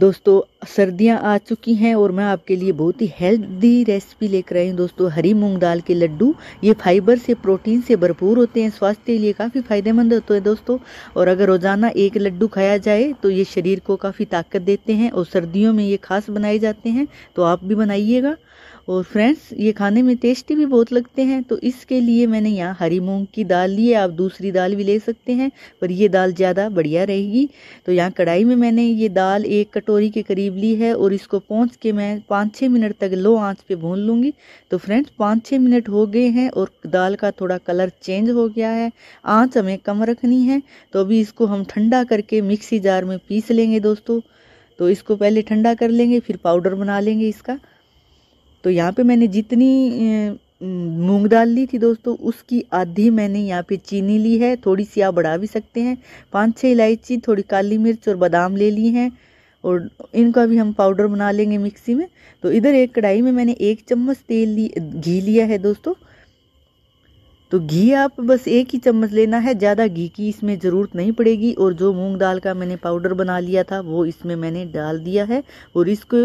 दोस्तों सर्दियां आ चुकी हैं और मैं आपके लिए बहुत ही हेल्दी रेसिपी लेकर आई हूँ दोस्तों हरी मूंग दाल के लड्डू ये फाइबर से प्रोटीन से भरपूर होते हैं स्वास्थ्य के लिए काफ़ी फायदेमंद होते हैं दोस्तों और अगर रोज़ाना एक लड्डू खाया जाए तो ये शरीर को काफ़ी ताकत देते हैं और सर्दियों में ये खास बनाए जाते हैं तो आप भी बनाइएगा और फ्रेंड्स ये खाने में टेस्टी भी बहुत लगते हैं तो इसके लिए मैंने यहाँ हरी मूंग की दाल ली है आप दूसरी दाल भी ले सकते हैं पर ये दाल ज़्यादा बढ़िया रहेगी तो यहाँ कढ़ाई में मैंने ये दाल एक कटोरी के करीब ली है और इसको पहुँच के मैं पाँच छः मिनट तक लो आँच पर भून लूँगी तो फ्रेंड्स पाँच छः मिनट हो गए हैं और दाल का थोड़ा कलर चेंज हो गया है आँच हमें कम रखनी है तो अभी इसको हम ठंडा करके मिक्सी जार में पीस लेंगे दोस्तों तो इसको पहले ठंडा कर लेंगे फिर पाउडर बना लेंगे इसका तो यहाँ पे मैंने जितनी मूंग दाल ली थी दोस्तों उसकी आधी मैंने यहाँ पे चीनी ली है थोड़ी सी आप बढ़ा भी सकते हैं पाँच छः इलायची थोड़ी काली मिर्च और बादाम ले ली हैं और इनका भी हम पाउडर बना लेंगे मिक्सी में तो इधर एक कढ़ाई में मैंने एक चम्मच तेल ली घी लिया है दोस्तों तो घी आप बस एक ही चम्मच लेना है ज़्यादा घी की इसमें ज़रूरत नहीं पड़ेगी और जो मूंग दाल का मैंने पाउडर बना लिया था वो इसमें मैंने डाल दिया है और इसको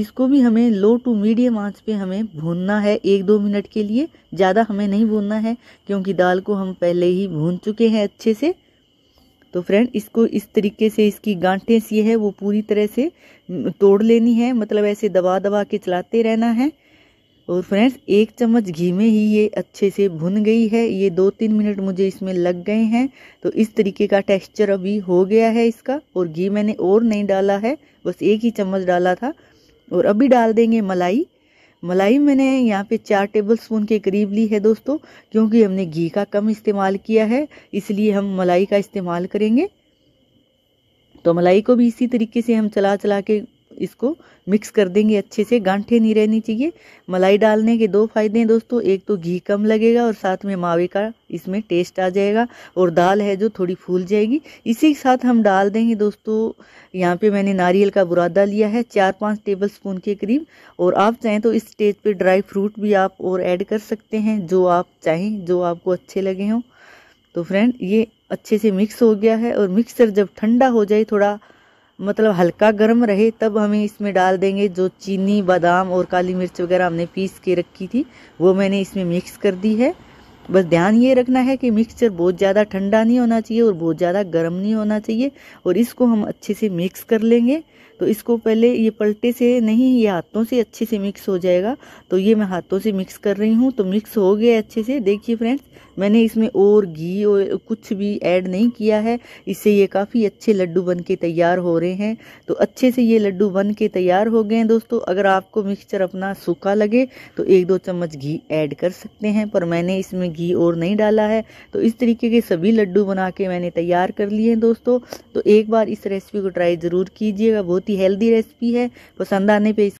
इसको भी हमें लो टू मीडियम आंच पे हमें भूनना है एक दो मिनट के लिए ज़्यादा हमें नहीं भूनना है क्योंकि दाल को हम पहले ही भून चुके हैं अच्छे से तो फ्रेंड इसको इस तरीके से इसकी गांठें सी है वो पूरी तरह से तोड़ लेनी है मतलब ऐसे दबा दबा के चलाते रहना है और फ्रेंड्स एक चम्मच घी में ही ये अच्छे से भुन गई है ये दो तीन मिनट मुझे इसमें लग गए हैं तो इस तरीके का टेक्सचर अभी हो गया है इसका और घी मैंने और नहीं डाला है बस एक ही चम्मच डाला था और अभी डाल देंगे मलाई मलाई मैंने यहाँ पे चार टेबल स्पून के करीब ली है दोस्तों क्योंकि हमने घी का कम इस्तेमाल किया है इसलिए हम मलाई का इस्तेमाल करेंगे तो मलाई को भी इसी तरीके से हम चला चला के इसको मिक्स कर देंगे अच्छे से गांठे नहीं रहनी चाहिए मलाई डालने के दो फायदे हैं दोस्तों एक तो घी कम लगेगा और साथ में मावे का इसमें टेस्ट आ जाएगा और दाल है जो थोड़ी फूल जाएगी इसी के साथ हम डाल देंगे दोस्तों यहाँ पे मैंने नारियल का बुरादा लिया है चार पाँच टेबल स्पून के करीब और आप चाहें तो इस स्टेज पर ड्राई फ्रूट भी आप और ऐड कर सकते हैं जो आप चाहें जो आपको अच्छे लगे हों तो फ्रेंड ये अच्छे से मिक्स हो गया है और मिक्सर जब ठंडा हो जाए थोड़ा मतलब हल्का गर्म रहे तब हमें इसमें डाल देंगे जो चीनी बादाम और काली मिर्च वगैरह हमने पीस के रखी थी वो मैंने इसमें मिक्स कर दी है बस ध्यान ये रखना है कि मिक्सचर बहुत ज़्यादा ठंडा नहीं होना चाहिए और बहुत ज़्यादा गर्म नहीं होना चाहिए और इसको हम अच्छे से मिक्स कर लेंगे तो इसको पहले ये पलटे से नहीं ये हाथों से अच्छे से मिक्स हो जाएगा तो ये मैं हाथों से मिक्स कर रही हूँ तो मिक्स हो गया अच्छे से देखिए फ्रेंड्स मैंने इसमें और घी और कुछ भी ऐड नहीं किया है इससे ये काफ़ी अच्छे लड्डू बन के तैयार हो रहे हैं तो अच्छे से ये लड्डू बन के तैयार हो गए हैं दोस्तों अगर आपको मिक्सचर अपना सूखा लगे तो एक दो चम्मच घी ऐड कर सकते हैं पर मैंने इसमें घी और नहीं डाला है तो इस तरीके के सभी लड्डू बना के मैंने तैयार कर लिए हैं दोस्तों तो एक बार इस रेसिपी को ट्राई ज़रूर कीजिएगा बहुत बहुत ही हेल्दी रेसिपी है पसंद आने पे